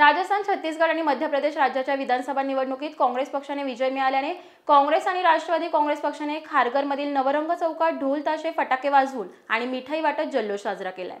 राजस्थान छत्तीसगड आणि मध्य प्रदेश राज्याच्या विधानसभा निवडणुकीत काँग्रेस पक्षाने विजय मिळाल्याने काँग्रेस आणि राष्ट्रवादी काँग्रेस पक्षाने खारघरमधील नवरंग चौकात ढोल ताशे फटाके वाजवून आणि मिठाई वाटत जल्लोष साजरा केलाय